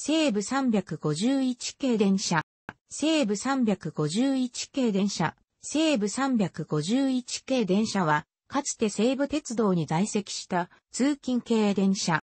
西武351系電車、西武351系電車、西武351系電車は、かつて西武鉄道に在籍した通勤系電車。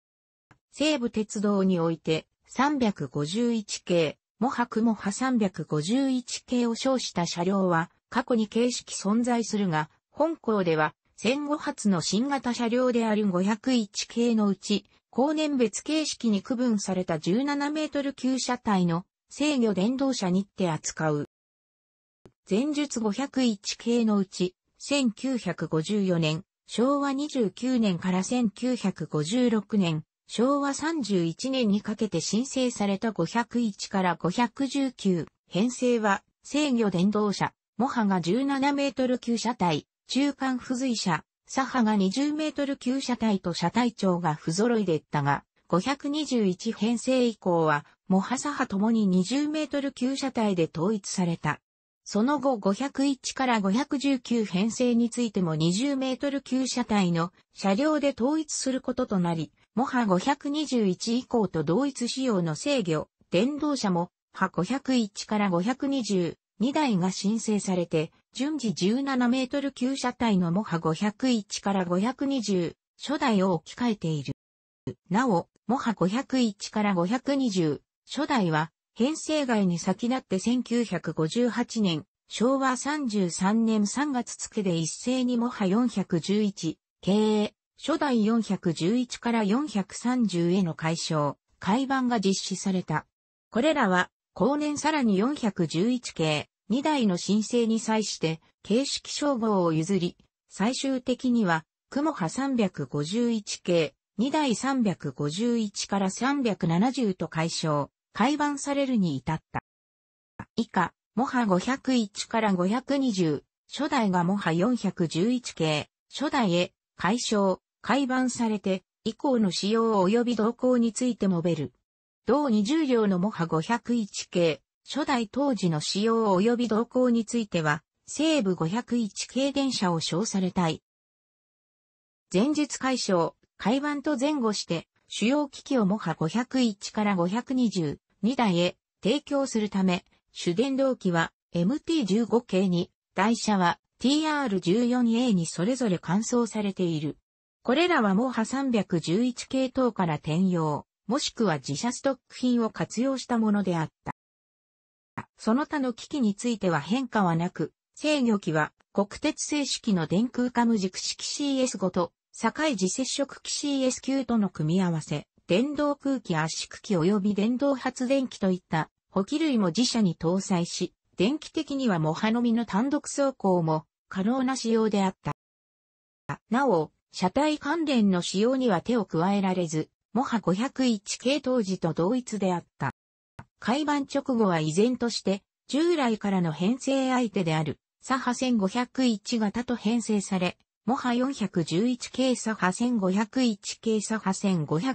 西武鉄道において351系、もはくもは351系を称した車両は過去に形式存在するが、本校では戦後初の新型車両である501系のうち後年別形式に区分された17メートル級車体の制御電動車にって扱う。前述501系のうち、1954年、昭和29年から1956年、昭和31年にかけて申請された501から519、編成は制御電動車、モハが17メートル級車体、中間付随車、左派が20メートル級車体と車体長が不揃いでったが、521編成以降は、モハ左派ともに20メートル級車体で統一された。その後501から519編成についても20メートル級車体の車両で統一することとなり、モハ521以降と同一仕様の制御、電動車も、は501から520、2台が申請されて、順次17メートル級車体のモハ501から520、初代を置き換えている。なお、モハ501から520、初代は、編成外に先立って1958年、昭和33年3月付で一斉にモハ411、経営、初代411から430への解消、改版が実施された。これらは、後年さらに411系、2台の申請に際して形式称号を譲り、最終的には、雲波351系、2台351から370と解消、改版されるに至った。以下、モハ501から520、初代がモハ411系、初代へ、解消、改版されて、以降の使用及び動向について述べる。同20両のモハ501系、初代当時の使用及び動向については、西部501系電車を称されたい。前述解消、海板と前後して、主要機器をモハ501から5 2 2台へ提供するため、主電動機は MT15 系に、台車は TR14A にそれぞれ換装されている。これらはモハ311系等から転用、もしくは自社ストック品を活用したものであった。その他の機器については変化はなく、制御機は国鉄製式の電空化無軸式 CS5 と境時接触機 CS9 との組み合わせ、電動空気圧縮機及び電動発電機といった補機類も自社に搭載し、電気的にはモハノミの単独走行も可能な仕様であった。なお、車体関連の仕様には手を加えられず、模ハ501系当時と同一であった。開番直後は依然として、従来からの編成相手である、左派1501型と編成され、モハ411系左派1501系左派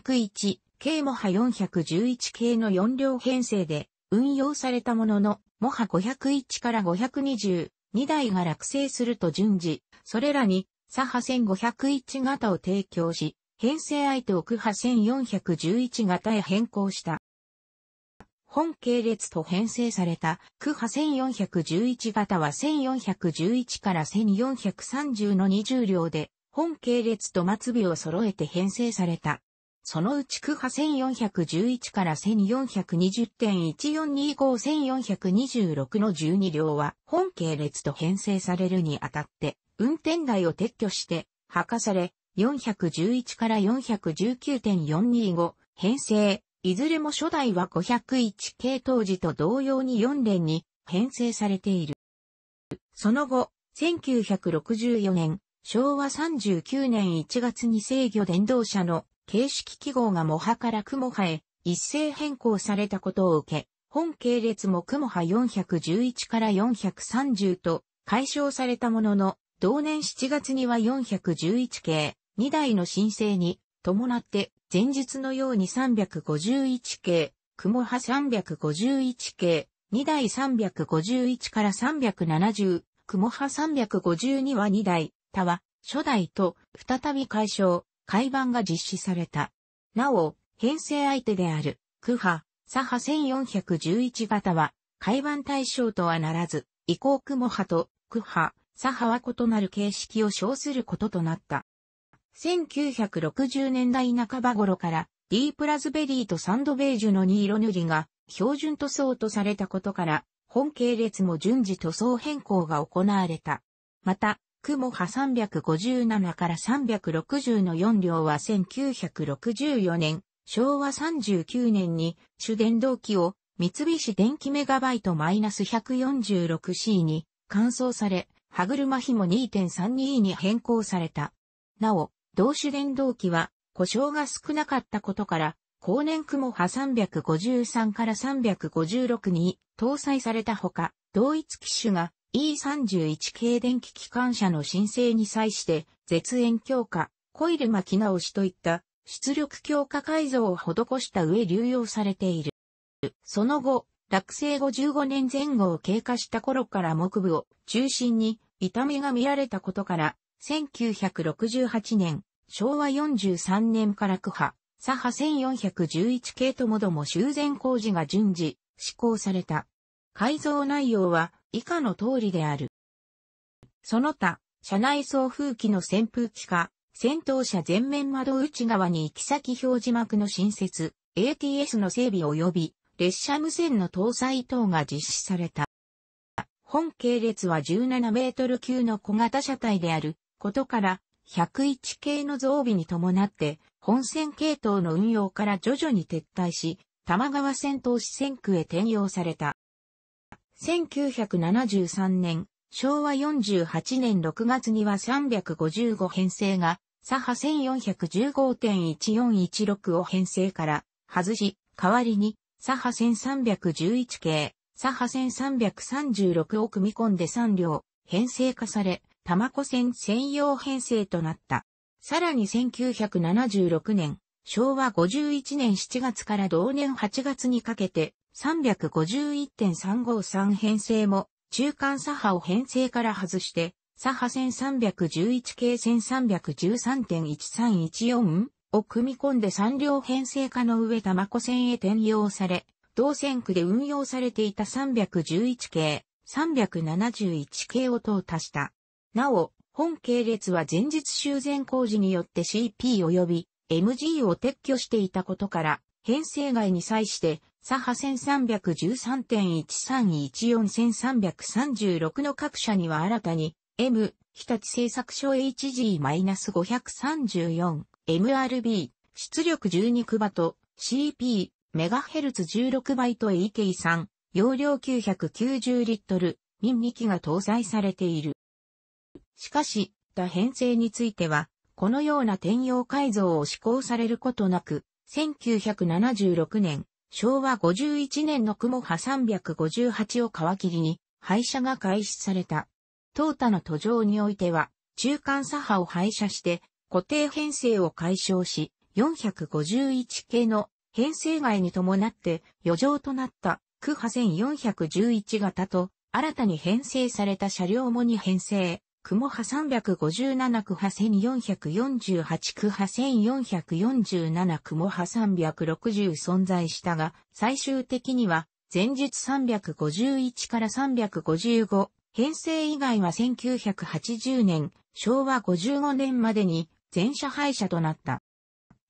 1501系モハ411系の4両編成で運用されたものの、モハ501から520、2台が落成すると順次、それらに左派1501型を提供し、編成相手を区派1411型へ変更した。本系列と編成された、区派1411型は1411から1430の20両で、本系列と末尾を揃えて編成された。そのうち区派1411から1420.1425-1426の12両は本系列と編成されるにあたって運転台を撤去して破壊され411から419.425編成いずれも初代は501系当時と同様に4連に編成されている。その後、1964年、昭和39年1月に制御電動車の形式記号がモハからクモハへ一斉変更されたことを受け、本系列もクモハ411から430と解消されたものの、同年7月には411系2台の申請に伴って前述のように351系、雲波351系、2台351から370、雲波352は2台、他は、初代と再び解消、改版が実施された。なお、編成相手である、区波左派1411型は、改版対象とはならず、移行雲波と、区波左派は異なる形式を称することとなった。1960年代半ば頃から、ディープラズベリーとサンドベージュの2色塗りが標準塗装とされたことから、本系列も順次塗装変更が行われた。また、クモ波357から360の4両は1964年、昭和39年に主電動機を三菱電機メガバイト -146C に換装され、歯車比も2.32に変更された。なお、同種電動機は故障が少なかったことから、後年雲波353から356に搭載されたほか、同一機種が E31 系電気機関車の申請に際して、絶縁強化、コイル巻き直しといった出力強化改造を施した上流用されている。その後、落成後5年前後を経過した頃から木部を中心に痛みが見られたことから、1968年、昭和43年から区派、左派1411系ともども修繕工事が順次、施行された。改造内容は以下の通りである。その他、車内送風機の扇風機化、戦闘車前面窓内側に行き先表示幕の新設、ATS の整備及び列車無線の搭載等が実施された。本系列は17メートル級の小型車体であることから、101系の増備に伴って、本線系統の運用から徐々に撤退し、玉川線投資線区へ転用された。1973年、昭和48年6月には355編成が、左派1415.1416を編成から外し、代わりに、左派1311系、左派1336を組み込んで3両、編成化され、玉子線専用編成となった。さらに1976年、昭和51年7月から同年8月にかけて、351.353編成も、中間左派を編成から外して、左派線311系線313.1314を組み込んで3両編成化の上玉子線へ転用され、同線区で運用されていた311系、371系を淘汰した。なお、本系列は前日修繕工事によって CP 及び MG を撤去していたことから、編成外に際して、左派1 3 1 3 1 3 1 4 3 3 6の各社には新たに、M、日立製作所 HG-534、MRB、出力12クバと、CP、MHz16 バイト AT3、容量990リットル、ミン2機が搭載されている。しかし、多編成については、このような転用改造を施行されることなく、1976年、昭和51年の雲波358を皮切りに、廃車が開始された。トータの途上においては、中間左派を廃車して、固定編成を解消し、451系の編成外に伴って余剰となった区派1411型と新たに編成された車両もに編成雲波357区波1448区波1447雲波360存在したが、最終的には、前述351から355、編成以外は1980年、昭和55年までに、全社廃車となった。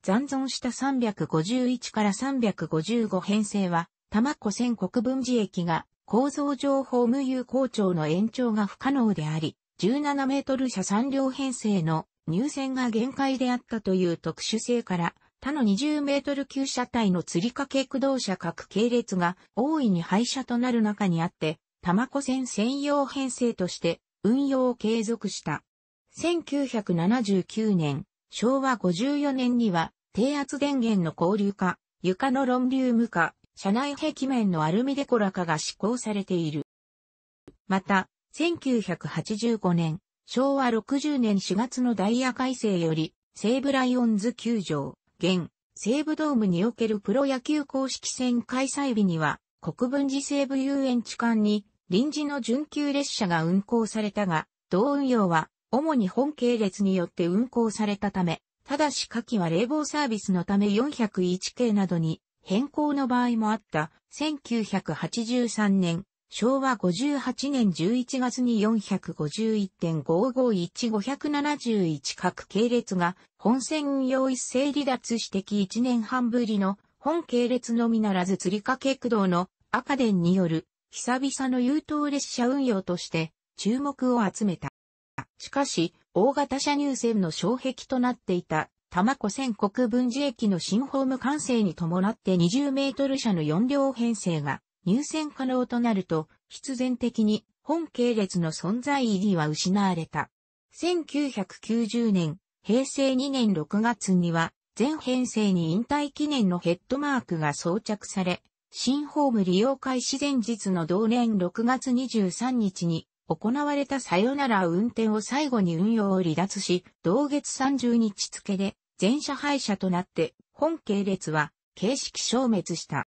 残存した351から355編成は、玉子線国分寺駅が構造上法務有校長の延長が不可能であり、17メートル車3両編成の入線が限界であったという特殊性から、他の20メートル級車体の吊り掛け駆動車各系列が大いに廃車となる中にあって、玉子線専用編成として運用を継続した。1979年、昭和54年には、低圧電源の交流化、床のロリ流無化、車内壁面のアルミデコラ化が施行されている。また、1985年、昭和60年4月のダイヤ改正より、西武ライオンズ球場、現、西武ドームにおけるプロ野球公式戦開催日には、国分寺西武遊園地間に、臨時の準急列車が運行されたが、同運用は、主に本系列によって運行されたため、ただし下記は冷房サービスのため401系などに変更の場合もあった1983年昭和58年11月に451.551571各系列が本線用一斉離脱してき1年半ぶりの本系列のみならず釣掛駆動の赤電による久々の優等列車運用として注目を集めた。しかし、大型車入線の障壁となっていた玉子線国分寺駅の新ホーム完成に伴って20メートル車の4両編成が入選可能となると、必然的に本系列の存在意義は失われた。1990年、平成2年6月には、全編成に引退記念のヘッドマークが装着され、新ホーム利用開始前日の同年6月23日に行われたさよなら運転を最後に運用を離脱し、同月30日付で全車廃車となって、本系列は形式消滅した。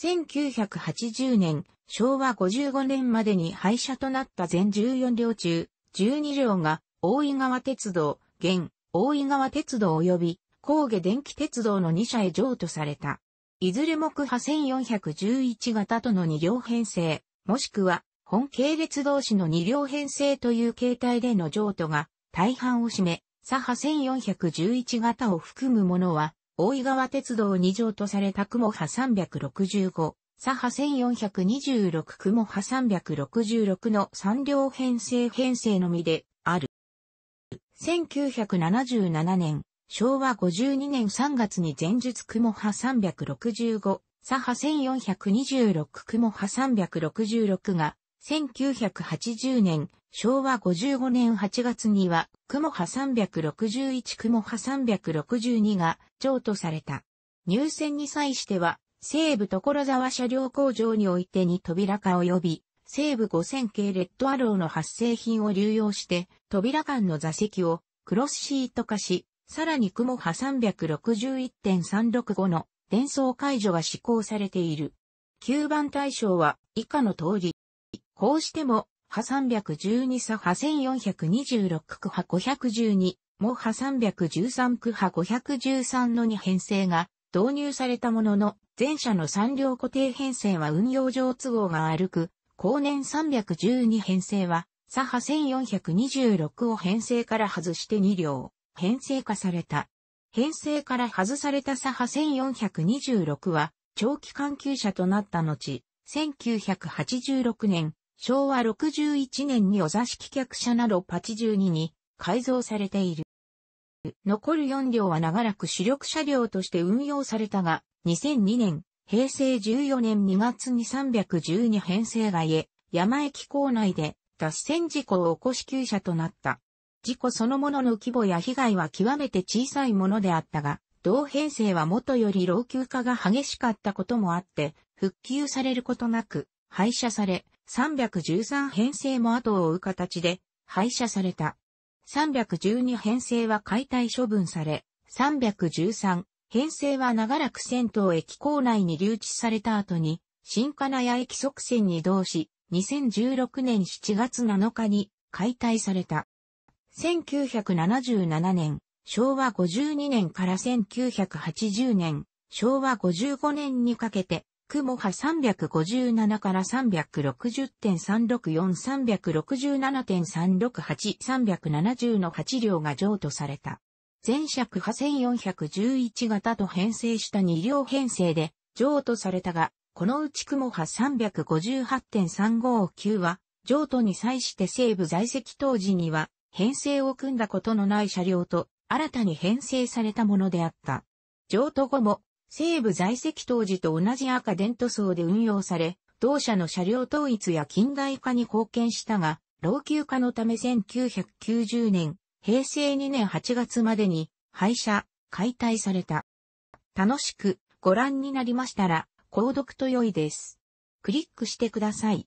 1980年、昭和55年までに廃車となった全14両中、12両が大井川鉄道、現大井川鉄道及び高下電気鉄道の2社へ譲渡された。いずれも区派1411型との2両編成、もしくは本系列同士の2両編成という形態での譲渡が大半を占め、左派1411型を含むものは大井川鉄道2条とされた雲波365、左波1426雲波366の3両編成編成のみである。1977年、昭和52年3月に前述雲波365、左波1426雲波366が1980年、昭和55年8月には、雲波361雲波362が譲渡された。入選に際しては、西部所沢車両工場においてに扉化及び、西部5000系レッドアローの発生品を流用して、扉間の座席をクロスシート化し、さらに雲波361.365の伝送解除が施行されている。9番対象は以下の通り、こうしても、派312差派1426区派512、も派313区派513の2編成が導入されたものの、前者の3両固定編成は運用上都合が悪く、後年312編成は、左派1426を編成から外して2両、編成化された。編成から外された左派1426は、長期関係者となった後、1986年、昭和61年にお座敷客車など8 2に改造されている。残る4両は長らく主力車両として運用されたが、2002年、平成14年2月に312編成外へ、山駅構内で脱線事故を起こし急車となった。事故そのものの規模や被害は極めて小さいものであったが、同編成は元より老朽化が激しかったこともあって、復旧されることなく、廃車され、313編成も後を追う形で廃車された。312編成は解体処分され、313編成は長らく銭湯駅構内に留置された後に、新金谷駅側線に移動し、2016年7月7日に解体された。1977年、昭和52年から1980年、昭和55年にかけて、雲波357から360.364367.368370の8両が譲渡された。前尺波1411型と編成した2両編成で譲渡されたが、このうち雲波358.359は、譲渡に際して西部在籍当時には、編成を組んだことのない車両と、新たに編成されたものであった。譲渡後も、西部在籍当時と同じ赤電塗装で運用され、同社の車両統一や近代化に貢献したが、老朽化のため1990年、平成2年8月までに廃車、解体された。楽しくご覧になりましたら、購読と良いです。クリックしてください。